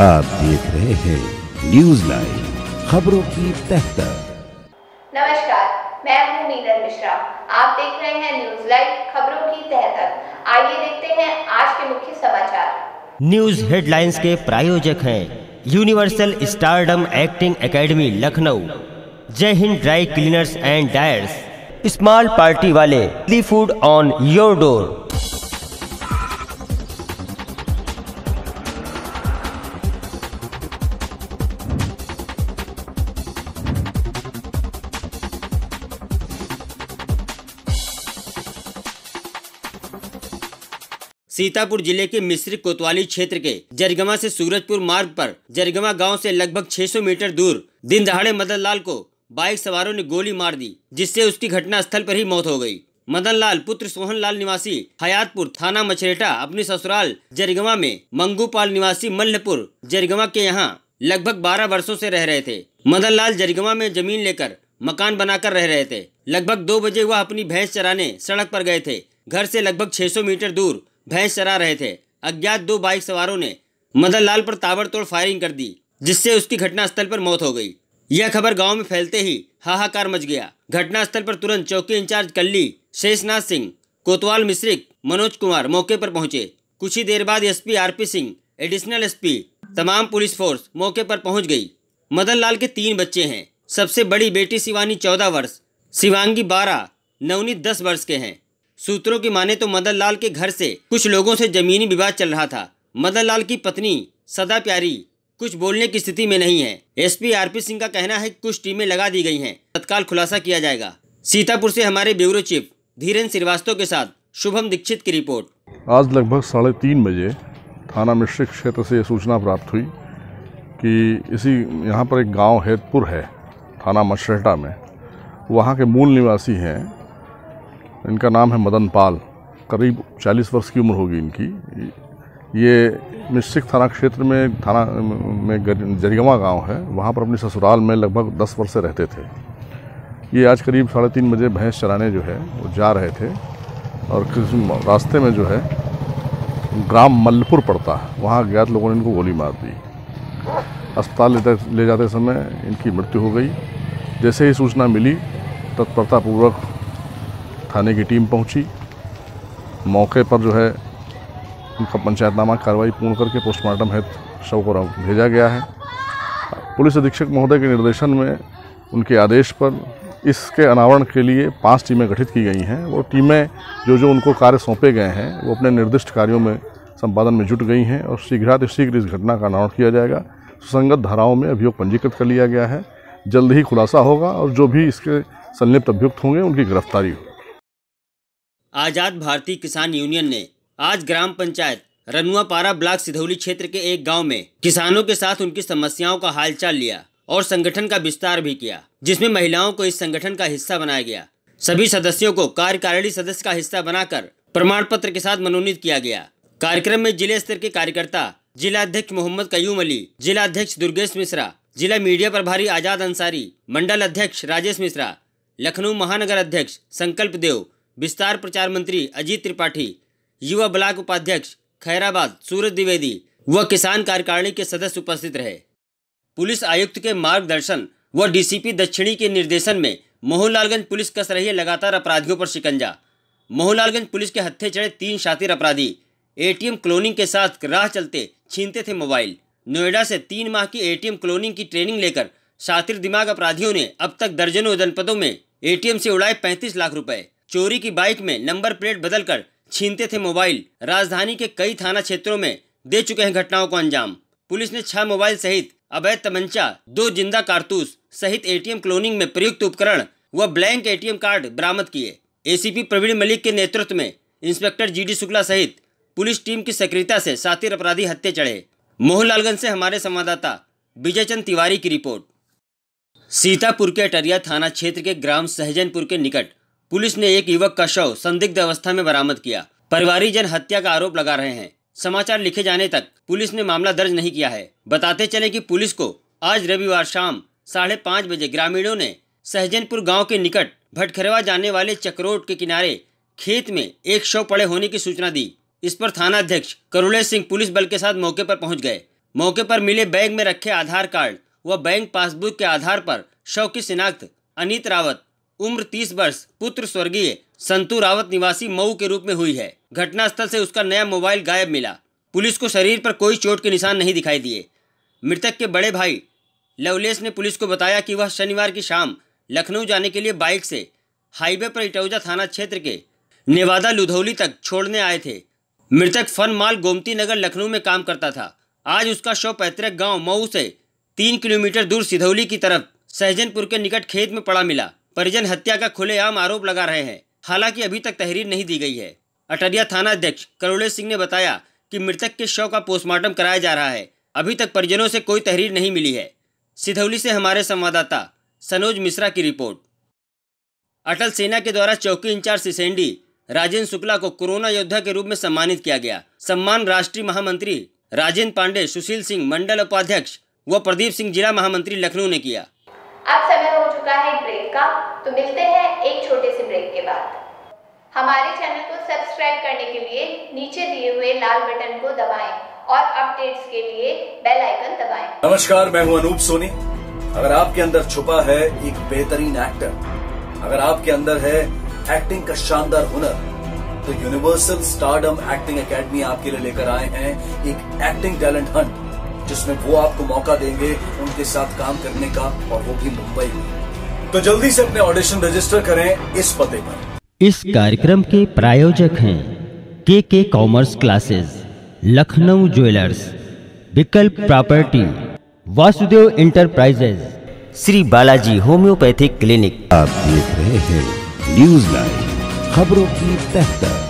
आप देख रहे हैं न्यूज लाइव खबरों की तहत नमस्कार मैं हूं नीलम मिश्रा आप देख रहे हैं न्यूज लाइव खबरों की तहत आइए देखते हैं आज के मुख्य समाचार न्यूज हेडलाइंस के प्रायोजक हैं universal stardom acting academy Lucknow Jai Hind dry cleaners and dyers small party वाले food on your door Sitapur जिले के मिश्री कोतवाली क्षेत्र के जरगमा से सूरजपुर मार्ग पर जरगमा गांव से लगभग 600 मीटर दूर दिन दहाड़े मदन लाल को बाइक सवारों ने गोली मार दी जिससे उसकी घटना स्थल पर ही मौत हो गई मदन लाल पुत्र सोहन लाल निवासी हयातपुर थाना मछरेटा अपने ससुराल जरगमा में मंगूपाल निवासी मल्लपुर जरगमा के यहाँ लगभग बारह वर्षो ऐसी रह रहे थे मदन लाल जरगमा में जमीन लेकर मकान बनाकर रह रहे थे लगभग दो बजे वह अपनी भैंस चराने सड़क पर गए थे घर से लगभग 600 मीटर दूर भैंस चरा रहे थे अज्ञात दो बाइक सवारों ने मदन लाल पर ताबड़तोड़ फायरिंग कर दी जिससे उसकी घटनास्थल पर मौत हो गई यह खबर गांव में फैलते ही हाहाकार मच गया घटनास्थल पर तुरंत चौकी इंचार्ज कल्ली शेषनाथ सिंह कोतवाल मिश्रिक मनोज कुमार मौके पर पहुंचे कुछ ही देर बाद SP RP Singh additional SP तमाम पुलिस फोर्स मौके पर पहुंच गई मदन लाल के तीन बच्चे हैं सबसे बड़ी बेटी शिवानी चौदह वर्ष शिवांगी बारह नवनीत दस वर्ष के हैं सूत्रों की माने तो मदन लाल के घर से कुछ लोगों से जमीनी विवाद चल रहा था मदन लाल की पत्नी सदा प्यारी कुछ बोलने की स्थिति में नहीं है एसपी आरपी सिंह का कहना है कुछ टीमें लगा दी गई हैं तत्काल खुलासा किया जाएगा सीतापुर से हमारे ब्यूरो चीफ धीरेन श्रीवास्तव के साथ शुभम दीक्षित की रिपोर्ट आज लगभग साढ़े तीन बजे थाना मिश्रित क्षेत्र से सूचना प्राप्त हुई कि इसी यहाँ पर एक गांव हेतपुर है थाना मशरेटा में वहाँ के मूल निवासी हैं इनका नाम है मदन पाल करीब 40 वर्ष की उम्र होगी इनकी ये मिश्रिक थाना क्षेत्र में थाना में जरिगमा गांव है वहाँ पर अपने ससुराल में लगभग 10 वर्ष से रहते थे ये आज करीब साढ़े तीन बजे भैंस चराने जो है वो जा रहे थे और किस रास्ते में जो है ग्राम मल्लपुर पड़ता है वहाँ अज्ञात लोगों ने इनको गोली मार दी अस्पताल ले जाते समय इनकी मृत्यु हो गई जैसे ही सूचना मिली तत्परतापूर्वक थाने की टीम पहुंची मौके पर जो है उनका पंचायतनामा कार्रवाई पूर्ण करके पोस्टमार्टम हेतु शव को भेजा गया है पुलिस अधीक्षक महोदय के निर्देशन में उनके आदेश पर इसके अनावरण के लिए पांच टीमें गठित की गई हैं वो टीमें जो जो उनको कार्य सौंपे गए हैं वो अपने निर्दिष्ट कार्यों में संपादन में जुट गई हैं और शीघ्रातिशीघ्र इस घटना का अनावरण किया जाएगा सुसंगत धाराओं में अभियोग पंजीकृत कर लिया गया है जल्द ही खुलासा होगा और जो भी इसके संलिप्त अभियुक्त होंगे उनकी गिरफ्तारी होगी आज़ाद भारतीय किसान यूनियन ने आज ग्राम पंचायत रनुआपारा ब्लॉक सिधौली क्षेत्र के एक गांव में किसानों के साथ उनकी समस्याओं का हालचाल लिया और संगठन का विस्तार भी किया जिसमें महिलाओं को इस संगठन का हिस्सा बनाया गया सभी सदस्यों को कार्यकारिणी सदस्य का हिस्सा बनाकर प्रमाण पत्र के साथ मनोनीत किया गया कार्यक्रम में जिले स्तर के कार्यकर्ता जिला अध्यक्ष मोहम्मद कयूम अली जिला अध्यक्ष दुर्गेश मिश्रा जिला मीडिया प्रभारी आजाद अंसारी मंडल अध्यक्ष राजेश मिश्रा लखनऊ महानगर अध्यक्ष संकल्प देव विस्तार प्रचार मंत्री अजीत त्रिपाठी युवा ब्लाक उपाध्यक्ष खैराबाद सूरज द्विवेदी व किसान कार्यकारिणी के सदस्य उपस्थित रहे पुलिस आयुक्त के मार्गदर्शन व डीसीपी दक्षिणी के निर्देशन में मोहनलालगंज पुलिस कस रही है लगातार अपराधियों पर शिकंजा मोहनलालगंज पुलिस के हत्थे चढ़े तीन शातिर अपराधी एटीएम क्लोनिंग के साथ राह चलते छीनते थे मोबाइल नोएडा से तीन माह की एटीएम क्लोनिंग की ट्रेनिंग लेकर शातिर दिमाग अपराधियों ने अब तक दर्जनों जनपदों में एटीएम से उड़ाए पैंतीस लाख रुपए चोरी की बाइक में नंबर प्लेट बदलकर छीनते थे मोबाइल राजधानी के कई थाना क्षेत्रों में दे चुके हैं घटनाओं को अंजाम पुलिस ने छह मोबाइल सहित अवैध तमंचा दो जिंदा कारतूस सहित एटीएम क्लोनिंग में प्रयुक्त उपकरण व ब्लैंक एटीएम कार्ड बरामद किए एसीपी प्रवीण मलिक के नेतृत्व में इंस्पेक्टर जीडी शुक्ला सहित पुलिस टीम की सक्रियता से सातिर अपराधी हत्या चढ़े मोहनलालगंज से हमारे संवाददाता विजय चंद तिवारी की रिपोर्ट सीतापुर के अटरिया थाना क्षेत्र के ग्राम सहजनपुर के निकट पुलिस ने एक युवक का शव संदिग्ध अवस्था में बरामद किया परिवारी जन हत्या का आरोप लगा रहे हैं समाचार लिखे जाने तक पुलिस ने मामला दर्ज नहीं किया है बताते चले कि पुलिस को आज रविवार शाम साढ़े पाँच बजे ग्रामीणों ने सहजनपुर गांव के निकट भटखरवा जाने वाले चक्रोट के किनारे खेत में एक शव पड़े होने की सूचना दी इस पर थाना अध्यक्ष करुणेश सिंह पुलिस बल के साथ मौके पर पहुंच गए मौके पर मिले बैग में रखे आधार कार्ड व बैंक पासबुक के आधार पर शव की शिनाख्त अनित रावत उम्र तीस वर्ष पुत्र स्वर्गीय संतू रावत निवासी मऊ के रूप में हुई है घटनास्थल से उसका नया मोबाइल गायब मिला पुलिस को शरीर पर कोई चोट के निशान नहीं दिखाई दिए मृतक के बड़े भाई लवलेश ने पुलिस को बताया कि वह शनिवार की शाम लखनऊ जाने के लिए बाइक से हाईवे पर इटौजा थाना क्षेत्र के नेवादा लुधौली तक छोड़ने आए थे मृतक फन माल गोमती नगर लखनऊ में काम करता था आज उसका शव पैतृक गांव मऊ से तीन किलोमीटर दूर सिधौली की तरफ सहजनपुर के निकट खेत में पड़ा मिला परिजन हत्या का खुलेआम आरोप लगा रहे हैं हालांकि अभी तक तहरीर नहीं दी गई है अटरिया थाना अध्यक्ष करुणेश सिंह ने बताया कि मृतक के शव का पोस्टमार्टम कराया जा रहा है अभी तक परिजनों से कोई तहरीर नहीं मिली है सिधौली से हमारे संवाददाता सनोज मिश्रा की रिपोर्ट अटल सेना के द्वारा चौकी इंचार्ज सिसेंडी राजेंद्र शुक्ला को कोरोना योद्धा के रूप में सम्मानित किया गया सम्मान राष्ट्रीय महामंत्री राजेंद्र पांडे सुशील सिंह मंडल उपाध्यक्ष व प्रदीप सिंह जिला महामंत्री लखनऊ ने किया अब समय हो चुका है ब्रेक का तो मिलते हैं एक छोटे से ब्रेक के बाद हमारे चैनल को सब्सक्राइब करने के लिए नीचे दिए हुए लाल बटन को दबाएं और अपडेट्स के लिए बेल आइकन दबाएं। नमस्कार मैं हूं अनूप सोनी अगर आपके अंदर छुपा है एक बेहतरीन एक्टर अगर आपके अंदर है एक्टिंग का शानदार हुनर तो यूनिवर्सल स्टारडम एक्टिंग एकेडमी आपके लिए लेकर आए हैं एक एक्टिंग टैलेंट हंट जिसमें वो आपको मौका देंगे उनके साथ काम करने का और वो भी मुंबई में तो जल्दी से अपने ऑडिशन रजिस्टर करें इस पते पर इस कार्यक्रम के प्रायोजक हैं K K commerce classes Lucknow jewellers Vikalp property Vasudev enterprises Shri Balaji homeopathic clinic आप देख रहे हैं न्यूज लाइव खबरों की बेहतर